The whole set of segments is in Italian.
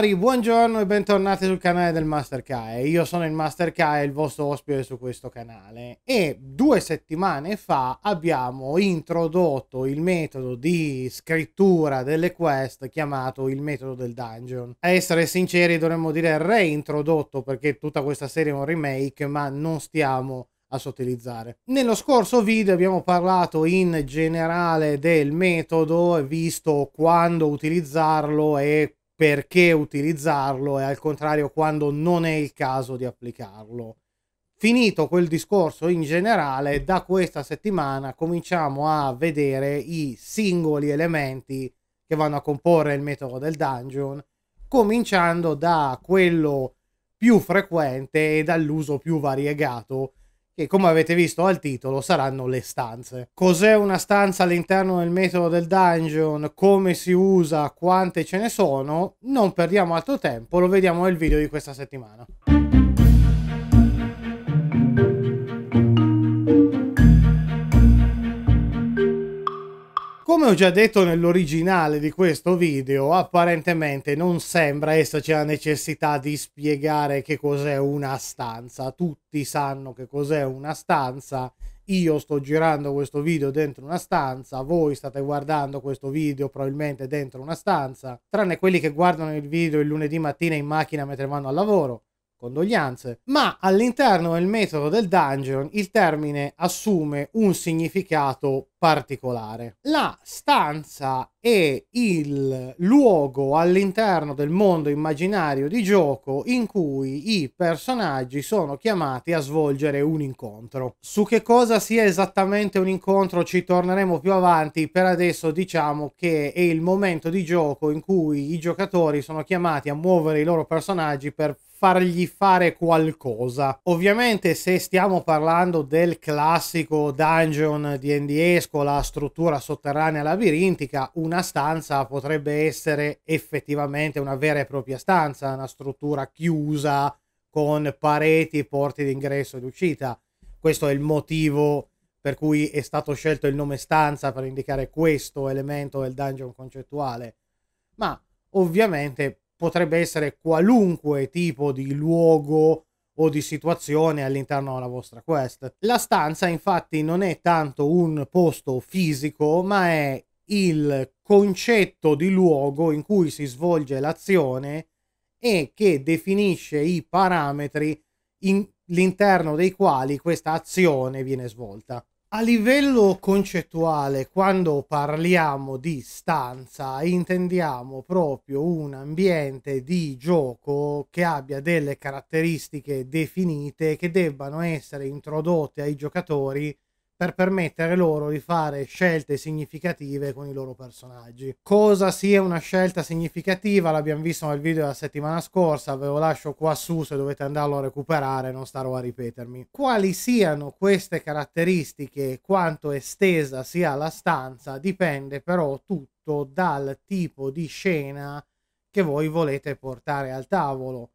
signori, buongiorno e bentornati sul canale del Master Kai. Io sono il Master Kai, il vostro ospite su questo canale. E due settimane fa abbiamo introdotto il metodo di scrittura delle quest chiamato il metodo del dungeon. A essere sinceri dovremmo dire reintrodotto perché tutta questa serie è un remake, ma non stiamo a sottilizzare. Nello scorso video abbiamo parlato in generale del metodo, visto quando utilizzarlo e perché utilizzarlo e al contrario quando non è il caso di applicarlo. Finito quel discorso in generale, da questa settimana cominciamo a vedere i singoli elementi che vanno a comporre il metodo del dungeon, cominciando da quello più frequente e dall'uso più variegato, che come avete visto al titolo saranno le stanze. Cos'è una stanza all'interno del metodo del dungeon, come si usa, quante ce ne sono, non perdiamo altro tempo, lo vediamo nel video di questa settimana. Come ho già detto nell'originale di questo video, apparentemente non sembra esserci la necessità di spiegare che cos'è una stanza. Tutti sanno che cos'è una stanza. Io sto girando questo video dentro una stanza, voi state guardando questo video probabilmente dentro una stanza, tranne quelli che guardano il video il lunedì mattina in macchina mentre vanno al lavoro condoglianze, ma all'interno del metodo del dungeon il termine assume un significato particolare. La stanza è il luogo all'interno del mondo immaginario di gioco in cui i personaggi sono chiamati a svolgere un incontro. Su che cosa sia esattamente un incontro ci torneremo più avanti, per adesso diciamo che è il momento di gioco in cui i giocatori sono chiamati a muovere i loro personaggi per fargli fare qualcosa. Ovviamente se stiamo parlando del classico dungeon D&D mescola struttura sotterranea labirintica, una stanza potrebbe essere effettivamente una vera e propria stanza, una struttura chiusa con pareti, porte d'ingresso ed uscita. Questo è il motivo per cui è stato scelto il nome stanza per indicare questo elemento del dungeon concettuale. Ma ovviamente potrebbe essere qualunque tipo di luogo o di situazione all'interno della vostra quest. La stanza infatti non è tanto un posto fisico, ma è il concetto di luogo in cui si svolge l'azione e che definisce i parametri in l'interno dei quali questa azione viene svolta. A livello concettuale, quando parliamo di stanza, intendiamo proprio un ambiente di gioco che abbia delle caratteristiche definite che debbano essere introdotte ai giocatori per permettere loro di fare scelte significative con i loro personaggi. Cosa sia una scelta significativa l'abbiamo visto nel video della settimana scorsa, ve lo lascio qua su se dovete andarlo a recuperare, non starò a ripetermi. Quali siano queste caratteristiche e quanto estesa sia la stanza dipende però tutto dal tipo di scena che voi volete portare al tavolo.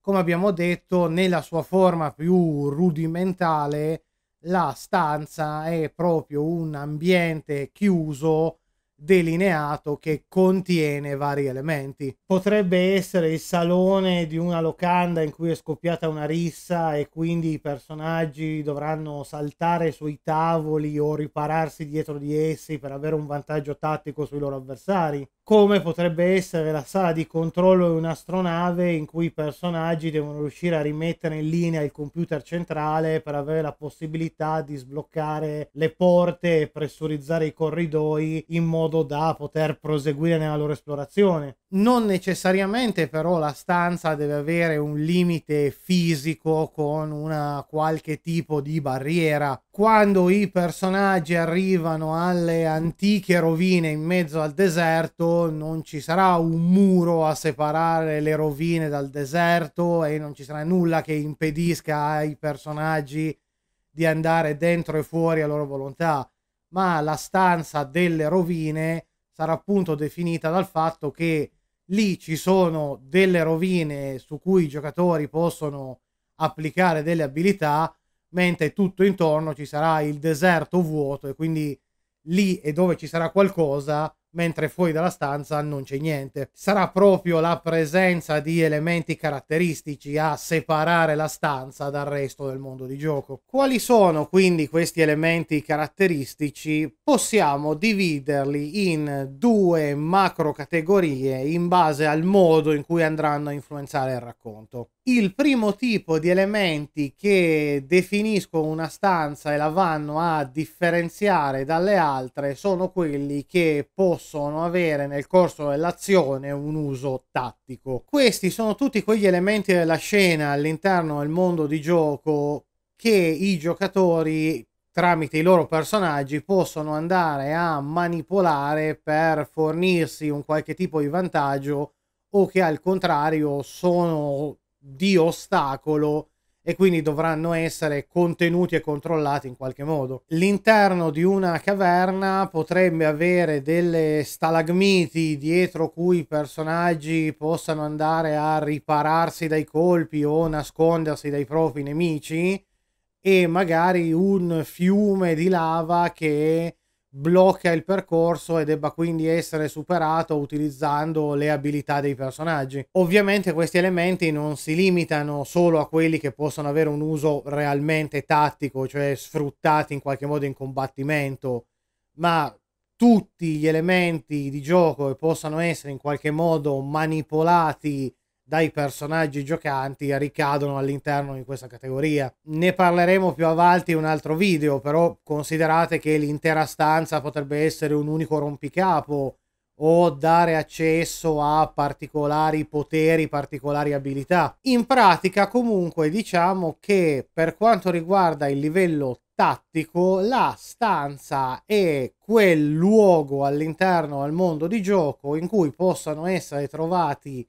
Come abbiamo detto, nella sua forma più rudimentale, la stanza è proprio un ambiente chiuso delineato che contiene vari elementi. Potrebbe essere il salone di una locanda in cui è scoppiata una rissa e quindi i personaggi dovranno saltare sui tavoli o ripararsi dietro di essi per avere un vantaggio tattico sui loro avversari come potrebbe essere la sala di controllo di un'astronave in cui i personaggi devono riuscire a rimettere in linea il computer centrale per avere la possibilità di sbloccare le porte e pressurizzare i corridoi in modo da poter proseguire nella loro esplorazione. Non necessariamente però la stanza deve avere un limite fisico con una qualche tipo di barriera, quando i personaggi arrivano alle antiche rovine in mezzo al deserto, non ci sarà un muro a separare le rovine dal deserto e non ci sarà nulla che impedisca ai personaggi di andare dentro e fuori a loro volontà, ma la stanza delle rovine sarà appunto definita dal fatto che lì ci sono delle rovine su cui i giocatori possono applicare delle abilità mentre tutto intorno ci sarà il deserto vuoto e quindi lì è dove ci sarà qualcosa, mentre fuori dalla stanza non c'è niente. Sarà proprio la presenza di elementi caratteristici a separare la stanza dal resto del mondo di gioco. Quali sono quindi questi elementi caratteristici? Possiamo dividerli in due macro categorie in base al modo in cui andranno a influenzare il racconto il primo tipo di elementi che definiscono una stanza e la vanno a differenziare dalle altre sono quelli che possono avere nel corso dell'azione un uso tattico. Questi sono tutti quegli elementi della scena all'interno del mondo di gioco che i giocatori tramite i loro personaggi possono andare a manipolare per fornirsi un qualche tipo di vantaggio o che al contrario sono di ostacolo e quindi dovranno essere contenuti e controllati in qualche modo. L'interno di una caverna potrebbe avere delle stalagmiti dietro cui i personaggi possano andare a ripararsi dai colpi o nascondersi dai propri nemici e magari un fiume di lava che blocca il percorso e debba quindi essere superato utilizzando le abilità dei personaggi. Ovviamente questi elementi non si limitano solo a quelli che possono avere un uso realmente tattico, cioè sfruttati in qualche modo in combattimento, ma tutti gli elementi di gioco che possano essere in qualche modo manipolati dai personaggi giocanti ricadono all'interno di questa categoria. Ne parleremo più avanti in un altro video, però considerate che l'intera stanza potrebbe essere un unico rompicapo o dare accesso a particolari poteri, particolari abilità. In pratica comunque diciamo che per quanto riguarda il livello tattico, la stanza è quel luogo all'interno al mondo di gioco in cui possano essere trovati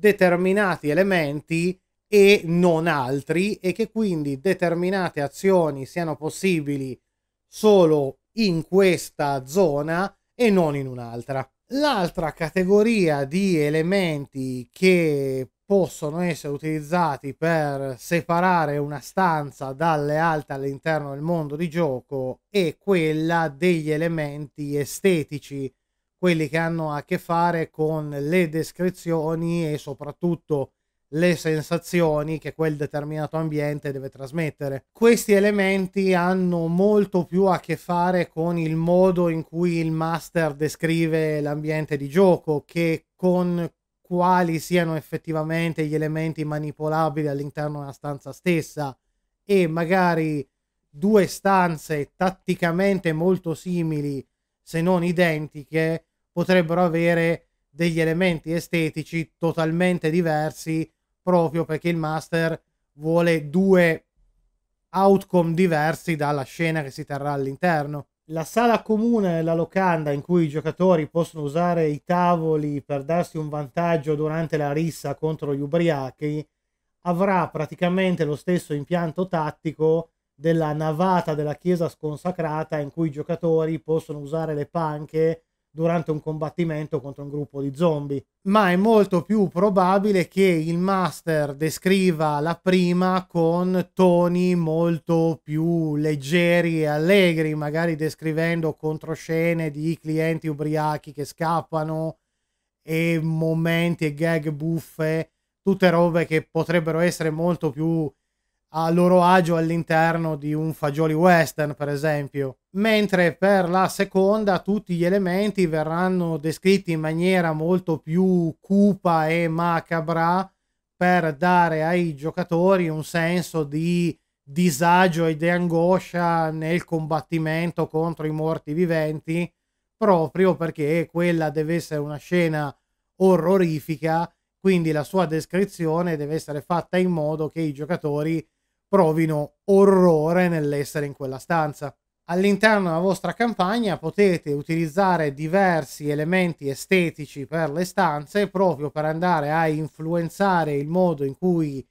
determinati elementi e non altri e che quindi determinate azioni siano possibili solo in questa zona e non in un'altra. L'altra categoria di elementi che possono essere utilizzati per separare una stanza dalle altre all'interno del mondo di gioco è quella degli elementi estetici quelli che hanno a che fare con le descrizioni e soprattutto le sensazioni che quel determinato ambiente deve trasmettere. Questi elementi hanno molto più a che fare con il modo in cui il master descrive l'ambiente di gioco che con quali siano effettivamente gli elementi manipolabili all'interno della stanza stessa e magari due stanze tatticamente molto simili se non identiche potrebbero avere degli elementi estetici totalmente diversi proprio perché il master vuole due outcome diversi dalla scena che si terrà all'interno. La sala comune è la locanda in cui i giocatori possono usare i tavoli per darsi un vantaggio durante la rissa contro gli ubriachi avrà praticamente lo stesso impianto tattico della navata della chiesa sconsacrata in cui i giocatori possono usare le panche durante un combattimento contro un gruppo di zombie, ma è molto più probabile che il master descriva la prima con toni molto più leggeri e allegri, magari descrivendo controscene di clienti ubriachi che scappano e momenti e gag buffe, tutte robe che potrebbero essere molto più a loro agio all'interno di un fagioli western, per esempio mentre per la seconda tutti gli elementi verranno descritti in maniera molto più cupa e macabra per dare ai giocatori un senso di disagio e di angoscia nel combattimento contro i morti viventi proprio perché quella deve essere una scena orrorifica quindi la sua descrizione deve essere fatta in modo che i giocatori provino orrore nell'essere in quella stanza all'interno della vostra campagna potete utilizzare diversi elementi estetici per le stanze proprio per andare a influenzare il modo in cui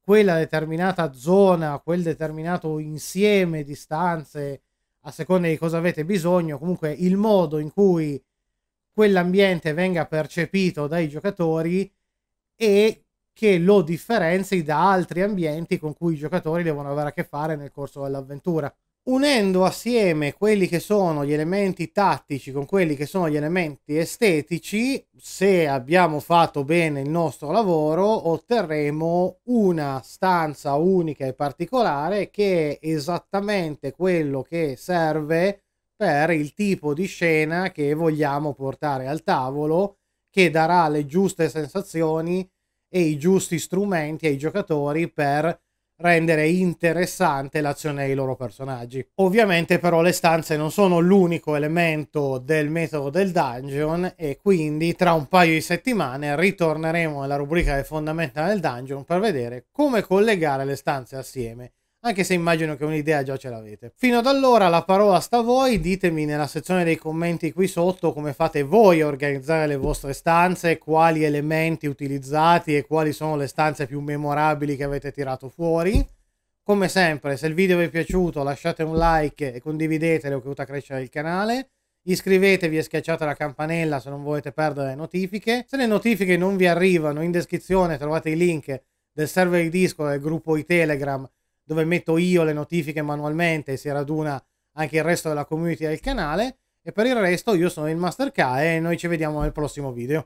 quella determinata zona, quel determinato insieme di stanze, a seconda di cosa avete bisogno, comunque il modo in cui quell'ambiente venga percepito dai giocatori e che lo differenzi da altri ambienti con cui i giocatori devono avere a che fare nel corso dell'avventura unendo assieme quelli che sono gli elementi tattici con quelli che sono gli elementi estetici, se abbiamo fatto bene il nostro lavoro, otterremo una stanza unica e particolare che è esattamente quello che serve per il tipo di scena che vogliamo portare al tavolo, che darà le giuste sensazioni e i giusti strumenti ai giocatori per rendere interessante l'azione dei loro personaggi. Ovviamente però le stanze non sono l'unico elemento del metodo del dungeon e quindi tra un paio di settimane ritorneremo alla rubrica dei fondamenta del dungeon per vedere come collegare le stanze assieme anche se immagino che un'idea già ce l'avete. Fino ad allora la parola sta a voi, ditemi nella sezione dei commenti qui sotto come fate voi a organizzare le vostre stanze, quali elementi utilizzati e quali sono le stanze più memorabili che avete tirato fuori. Come sempre, se il video vi è piaciuto lasciate un like e condividetelo che aiuta a crescere il canale. Iscrivetevi e schiacciate la campanella se non volete perdere le notifiche. Se le notifiche non vi arrivano, in descrizione trovate i link del server di disco e del gruppo di Telegram dove metto io le notifiche manualmente e si raduna anche il resto della community del canale e per il resto io sono il Masterka e noi ci vediamo nel prossimo video.